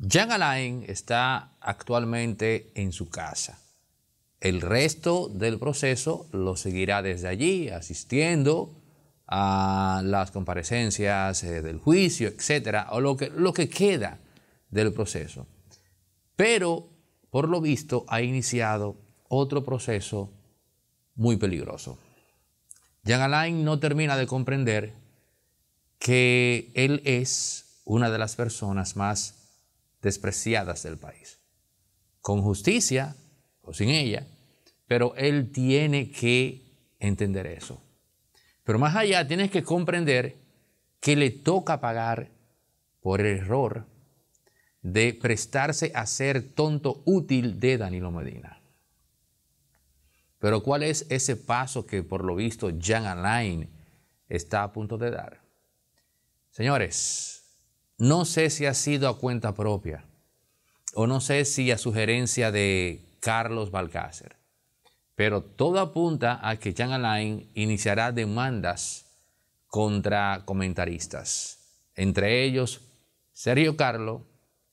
Jean Alain está actualmente en su casa. El resto del proceso lo seguirá desde allí, asistiendo a las comparecencias eh, del juicio, etcétera, o lo que, lo que queda del proceso. Pero, por lo visto, ha iniciado otro proceso muy peligroso. Jean Alain no termina de comprender que él es una de las personas más despreciadas del país. Con justicia o sin ella, pero él tiene que entender eso. Pero más allá, tienes que comprender que le toca pagar por el error de prestarse a ser tonto útil de Danilo Medina. Pero ¿cuál es ese paso que por lo visto Jean Alain está a punto de dar? Señores, no sé si ha sido a cuenta propia o no sé si a sugerencia de Carlos Balcácer, pero todo apunta a que Jan Alain iniciará demandas contra comentaristas, entre ellos Sergio Carlo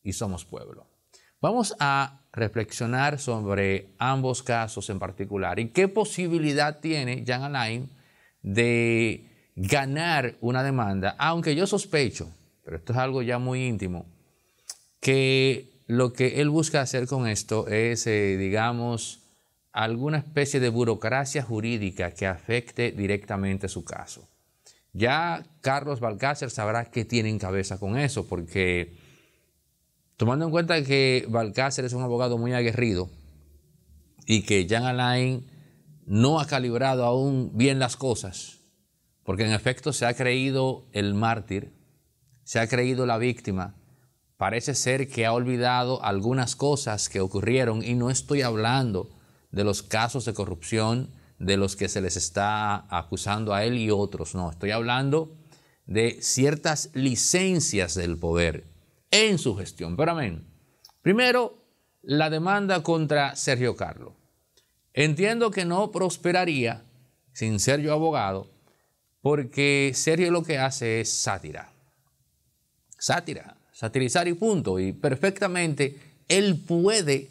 y Somos Pueblo. Vamos a reflexionar sobre ambos casos en particular y qué posibilidad tiene Jean Alain de ganar una demanda, aunque yo sospecho pero esto es algo ya muy íntimo, que lo que él busca hacer con esto es, eh, digamos, alguna especie de burocracia jurídica que afecte directamente su caso. Ya Carlos Balcácer sabrá qué tiene en cabeza con eso, porque tomando en cuenta que Balcácer es un abogado muy aguerrido y que Jean Alain no ha calibrado aún bien las cosas, porque en efecto se ha creído el mártir, se ha creído la víctima, parece ser que ha olvidado algunas cosas que ocurrieron y no estoy hablando de los casos de corrupción de los que se les está acusando a él y otros, no, estoy hablando de ciertas licencias del poder en su gestión. Pero amén. Primero, la demanda contra Sergio Carlo. Entiendo que no prosperaría sin ser yo abogado, porque Sergio lo que hace es sátira. Sátira, satirizar y punto. Y perfectamente él puede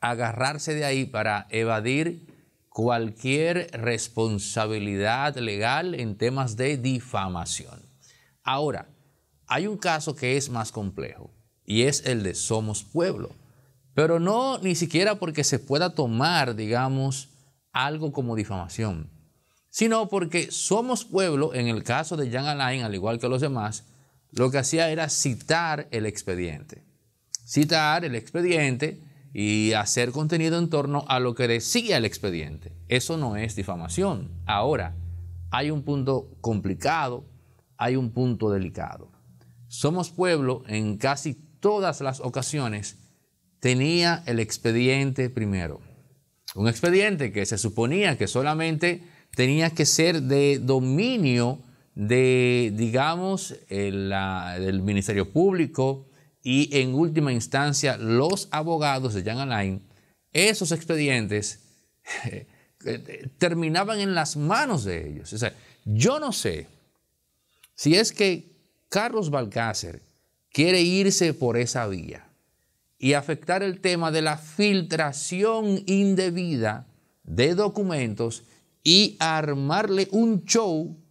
agarrarse de ahí para evadir cualquier responsabilidad legal en temas de difamación. Ahora, hay un caso que es más complejo y es el de Somos Pueblo, pero no ni siquiera porque se pueda tomar, digamos, algo como difamación, sino porque Somos Pueblo, en el caso de Jan Alain, al igual que los demás, lo que hacía era citar el expediente. Citar el expediente y hacer contenido en torno a lo que decía el expediente. Eso no es difamación. Ahora, hay un punto complicado, hay un punto delicado. Somos Pueblo en casi todas las ocasiones tenía el expediente primero. Un expediente que se suponía que solamente tenía que ser de dominio de, digamos, el, del Ministerio Público y en última instancia los abogados de Jan Alain, esos expedientes eh, terminaban en las manos de ellos. yo no sé si es que Carlos Balcácer quiere irse por esa vía y afectar el tema de la filtración indebida de documentos y armarle un show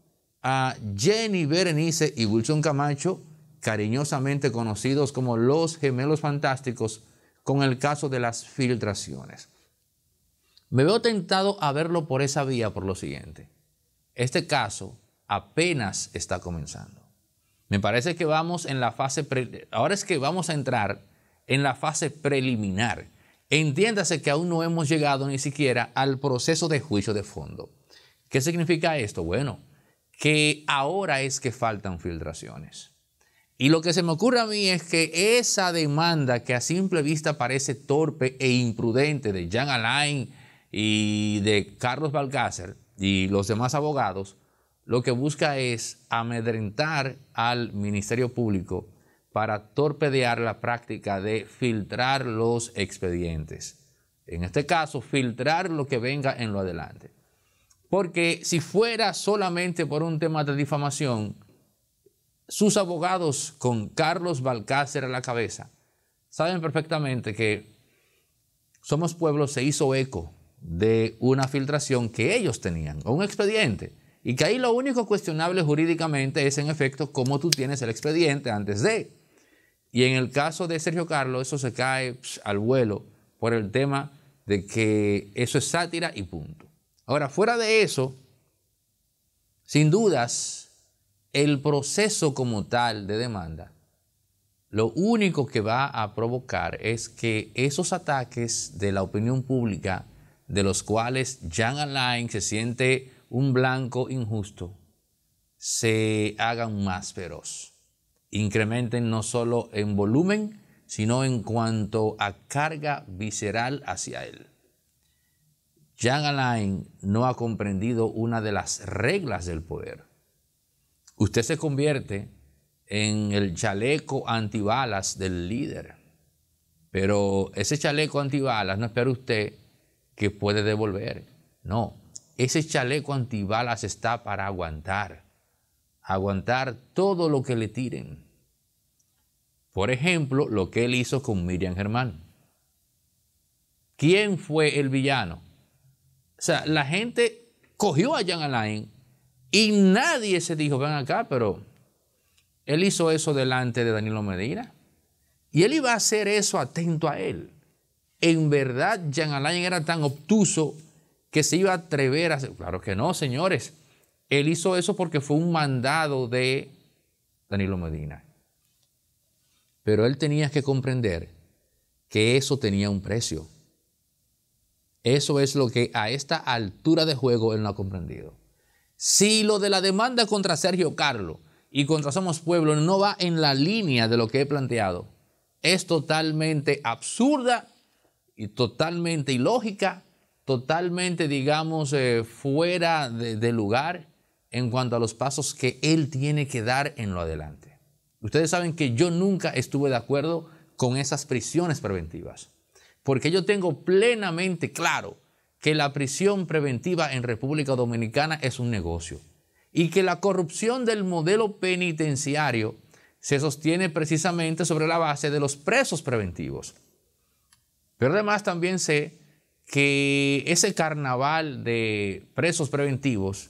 a Jenny Berenice y Wilson Camacho, cariñosamente conocidos como los gemelos fantásticos, con el caso de las filtraciones. Me veo tentado a verlo por esa vía por lo siguiente. Este caso apenas está comenzando. Me parece que vamos en la fase, ahora es que vamos a entrar en la fase preliminar. Entiéndase que aún no hemos llegado ni siquiera al proceso de juicio de fondo. ¿Qué significa esto? Bueno, que ahora es que faltan filtraciones. Y lo que se me ocurre a mí es que esa demanda que a simple vista parece torpe e imprudente de Jean Alain y de Carlos Balcácer y los demás abogados, lo que busca es amedrentar al Ministerio Público para torpedear la práctica de filtrar los expedientes. En este caso, filtrar lo que venga en lo adelante. Porque si fuera solamente por un tema de difamación, sus abogados con Carlos Balcácer a la cabeza saben perfectamente que Somos Pueblo se hizo eco de una filtración que ellos tenían, un expediente, y que ahí lo único cuestionable jurídicamente es en efecto cómo tú tienes el expediente antes de. Y en el caso de Sergio Carlos, eso se cae al vuelo por el tema de que eso es sátira y punto. Ahora, fuera de eso, sin dudas, el proceso como tal de demanda, lo único que va a provocar es que esos ataques de la opinión pública, de los cuales Jan Alain se siente un blanco injusto, se hagan más feroz. Incrementen no solo en volumen, sino en cuanto a carga visceral hacia él. Jean Alain no ha comprendido una de las reglas del poder. Usted se convierte en el chaleco antibalas del líder, pero ese chaleco antibalas no espera usted que puede devolver. No, ese chaleco antibalas está para aguantar, aguantar todo lo que le tiren. Por ejemplo, lo que él hizo con Miriam Germán. ¿Quién fue el villano? O sea, la gente cogió a Jean Alain y nadie se dijo, ven acá, pero él hizo eso delante de Danilo Medina. Y él iba a hacer eso atento a él. En verdad, Jan Alain era tan obtuso que se iba a atrever a hacer. Claro que no, señores. Él hizo eso porque fue un mandado de Danilo Medina. Pero él tenía que comprender que eso tenía un precio. Eso es lo que a esta altura de juego él no ha comprendido. Si lo de la demanda contra Sergio Carlo y contra Somos Pueblo no va en la línea de lo que he planteado, es totalmente absurda y totalmente ilógica, totalmente, digamos, eh, fuera de lugar en cuanto a los pasos que él tiene que dar en lo adelante. Ustedes saben que yo nunca estuve de acuerdo con esas prisiones preventivas porque yo tengo plenamente claro que la prisión preventiva en República Dominicana es un negocio y que la corrupción del modelo penitenciario se sostiene precisamente sobre la base de los presos preventivos. Pero además también sé que ese carnaval de presos preventivos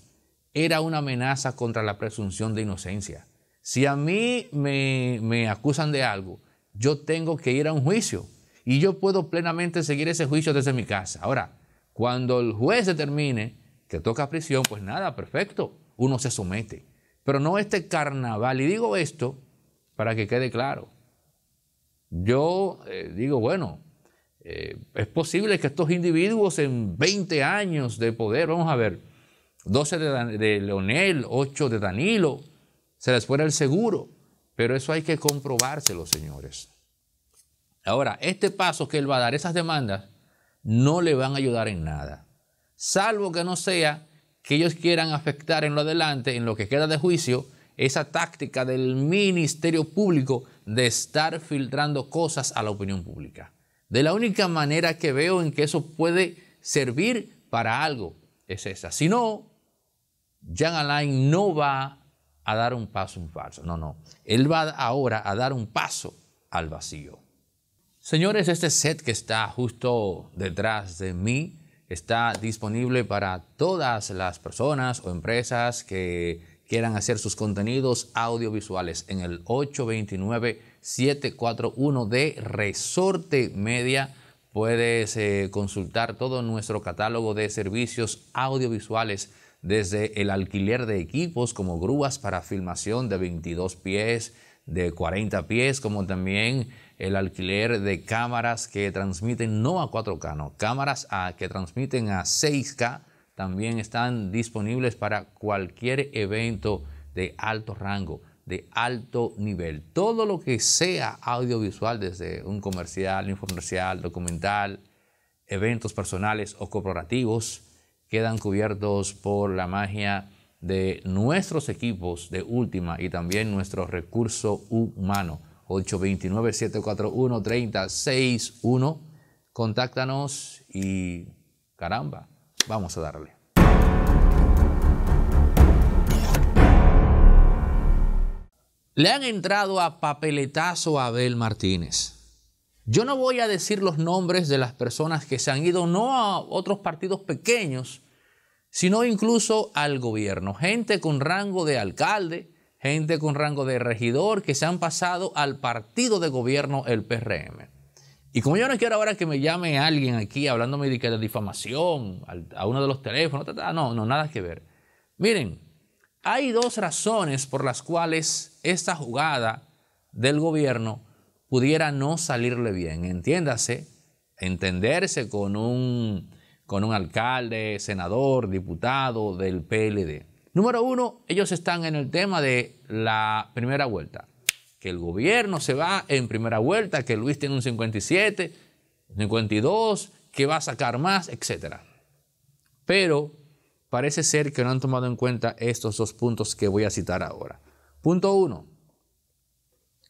era una amenaza contra la presunción de inocencia. Si a mí me, me acusan de algo, yo tengo que ir a un juicio y yo puedo plenamente seguir ese juicio desde mi casa. Ahora, cuando el juez determine que toca prisión, pues nada, perfecto, uno se somete. Pero no este carnaval. Y digo esto para que quede claro. Yo eh, digo, bueno, eh, es posible que estos individuos en 20 años de poder, vamos a ver, 12 de, de Leonel, 8 de Danilo, se les fuera el seguro. Pero eso hay que comprobárselo, señores. Ahora, este paso que él va a dar, esas demandas, no le van a ayudar en nada, salvo que no sea que ellos quieran afectar en lo adelante, en lo que queda de juicio, esa táctica del Ministerio Público de estar filtrando cosas a la opinión pública. De la única manera que veo en que eso puede servir para algo es esa. Si no, Jean Alain no va a dar un paso un falso. No, no. Él va ahora a dar un paso al vacío. Señores, este set que está justo detrás de mí está disponible para todas las personas o empresas que quieran hacer sus contenidos audiovisuales en el 829-741 de Resorte Media. Puedes eh, consultar todo nuestro catálogo de servicios audiovisuales desde el alquiler de equipos como grúas para filmación de 22 pies, de 40 pies, como también el alquiler de cámaras que transmiten no a 4K, no, cámaras que transmiten a 6K también están disponibles para cualquier evento de alto rango, de alto nivel. Todo lo que sea audiovisual, desde un comercial, infomercial, documental, eventos personales o corporativos, quedan cubiertos por la magia de nuestros equipos de última y también nuestro recurso humano. 829-741-3061. Contáctanos y caramba, vamos a darle. Le han entrado a papeletazo a Abel Martínez. Yo no voy a decir los nombres de las personas que se han ido no a otros partidos pequeños, sino incluso al gobierno. Gente con rango de alcalde, gente con rango de regidor que se han pasado al partido de gobierno, el PRM. Y como yo no quiero ahora que me llame alguien aquí hablándome de, de difamación a uno de los teléfonos, no, no, nada que ver. Miren, hay dos razones por las cuales esta jugada del gobierno pudiera no salirle bien. Entiéndase, entenderse con un, con un alcalde, senador, diputado del PLD. Número uno, ellos están en el tema de la primera vuelta, que el gobierno se va en primera vuelta, que Luis tiene un 57, 52, que va a sacar más, etc. Pero parece ser que no han tomado en cuenta estos dos puntos que voy a citar ahora. Punto uno,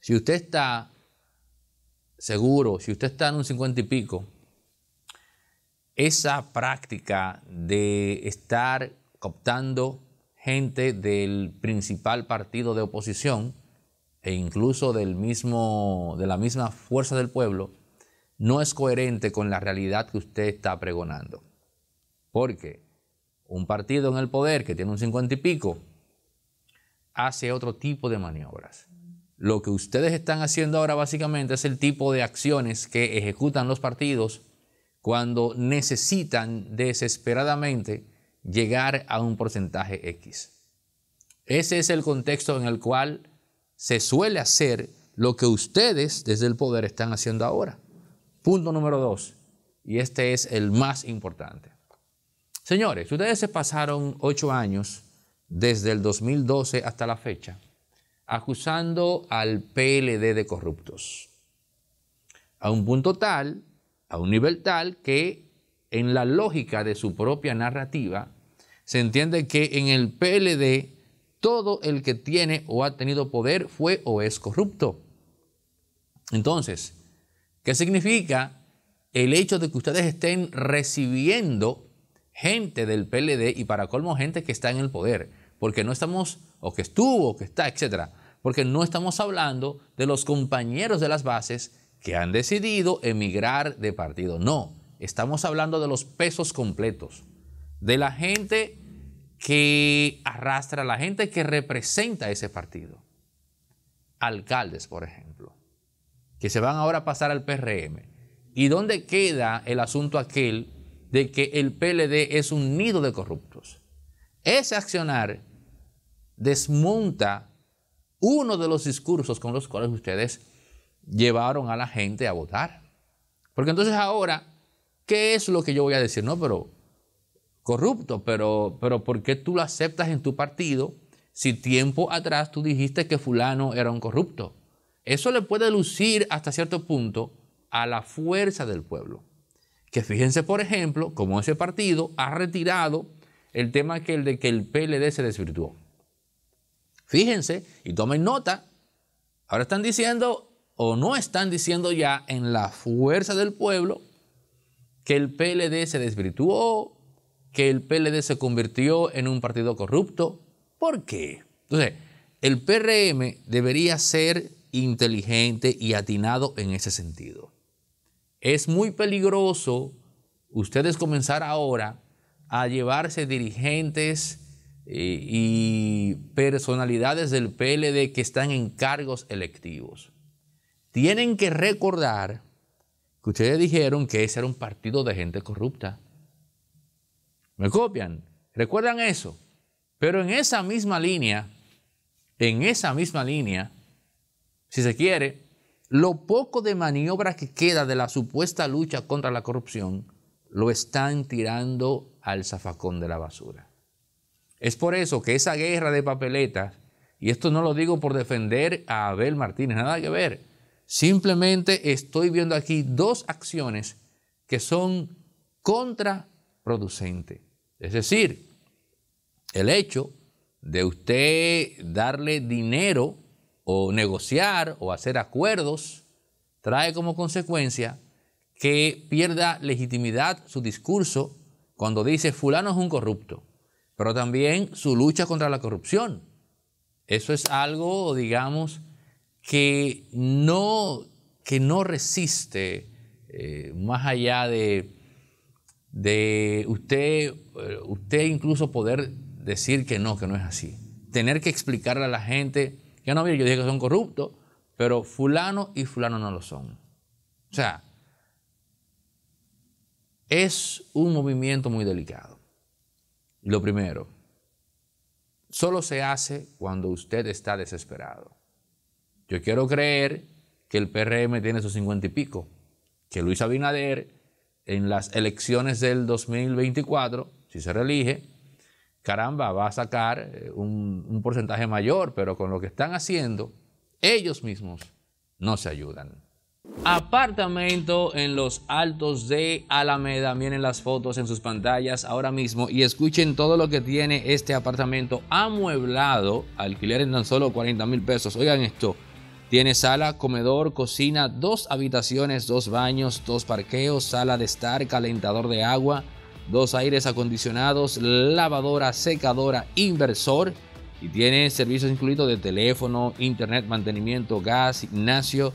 si usted está seguro, si usted está en un 50 y pico, esa práctica de estar cooptando gente del principal partido de oposición e incluso del mismo, de la misma fuerza del pueblo, no es coherente con la realidad que usted está pregonando. Porque un partido en el poder que tiene un cincuenta y pico hace otro tipo de maniobras. Lo que ustedes están haciendo ahora básicamente es el tipo de acciones que ejecutan los partidos cuando necesitan desesperadamente llegar a un porcentaje X. Ese es el contexto en el cual se suele hacer lo que ustedes desde el poder están haciendo ahora. Punto número dos, y este es el más importante. Señores, ustedes se pasaron ocho años desde el 2012 hasta la fecha acusando al PLD de corruptos. A un punto tal, a un nivel tal que en la lógica de su propia narrativa, se entiende que en el PLD todo el que tiene o ha tenido poder fue o es corrupto. Entonces, ¿qué significa el hecho de que ustedes estén recibiendo gente del PLD y para colmo gente que está en el poder? Porque no estamos, o que estuvo, o que está, etcétera. Porque no estamos hablando de los compañeros de las bases que han decidido emigrar de partido. No, Estamos hablando de los pesos completos, de la gente que arrastra, la gente que representa ese partido. Alcaldes, por ejemplo, que se van ahora a pasar al PRM. ¿Y dónde queda el asunto aquel de que el PLD es un nido de corruptos? Ese accionar desmonta uno de los discursos con los cuales ustedes llevaron a la gente a votar. Porque entonces ahora ¿Qué es lo que yo voy a decir? No, pero corrupto, pero, pero ¿por qué tú lo aceptas en tu partido si tiempo atrás tú dijiste que fulano era un corrupto? Eso le puede lucir hasta cierto punto a la fuerza del pueblo. Que fíjense, por ejemplo, cómo ese partido ha retirado el tema que el de que el PLD se desvirtuó. Fíjense y tomen nota. Ahora están diciendo o no están diciendo ya en la fuerza del pueblo que el PLD se desvirtuó, que el PLD se convirtió en un partido corrupto. ¿Por qué? Entonces, el PRM debería ser inteligente y atinado en ese sentido. Es muy peligroso ustedes comenzar ahora a llevarse dirigentes eh, y personalidades del PLD que están en cargos electivos. Tienen que recordar ustedes dijeron que ese era un partido de gente corrupta. ¿Me copian? ¿Recuerdan eso? Pero en esa misma línea, en esa misma línea, si se quiere, lo poco de maniobra que queda de la supuesta lucha contra la corrupción lo están tirando al zafacón de la basura. Es por eso que esa guerra de papeletas, y esto no lo digo por defender a Abel Martínez, nada que ver, Simplemente estoy viendo aquí dos acciones que son contraproducentes. Es decir, el hecho de usted darle dinero o negociar o hacer acuerdos trae como consecuencia que pierda legitimidad su discurso cuando dice fulano es un corrupto, pero también su lucha contra la corrupción. Eso es algo, digamos, que no, que no resiste eh, más allá de, de usted, eh, usted incluso poder decir que no, que no es así. Tener que explicarle a la gente, que no, mire, yo dije que son corruptos, pero fulano y fulano no lo son. O sea, es un movimiento muy delicado. Lo primero, solo se hace cuando usted está desesperado. Yo quiero creer que el PRM tiene sus cincuenta y pico, que Luis Abinader en las elecciones del 2024, si se reelige, caramba, va a sacar eh, un, porcentaje mayor, pero con lo que están haciendo, ellos mismos no se ayudan. Apartamento en los altos de Alameda. Miren las fotos en sus pantallas ahora mismo y escuchen todo lo que tiene este apartamento amueblado. Alquiler en tan solo 40 mil pesos. Oigan esto. Tiene sala, comedor, cocina, dos habitaciones, dos baños, dos parqueos, sala de estar, calentador de agua, dos aires acondicionados, lavadora, secadora, inversor. Y tiene servicios incluidos de teléfono, internet, mantenimiento, gas, gimnasio,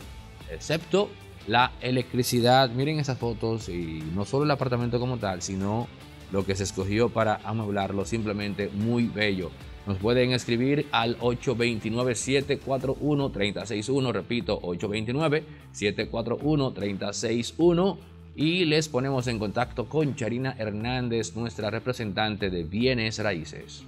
excepto la electricidad. Miren esas fotos y no solo el apartamento como tal, sino lo que se escogió para amueblarlo, simplemente muy bello. Nos pueden escribir al 829-741-361, repito, 829-741-361 y les ponemos en contacto con Charina Hernández, nuestra representante de bienes raíces.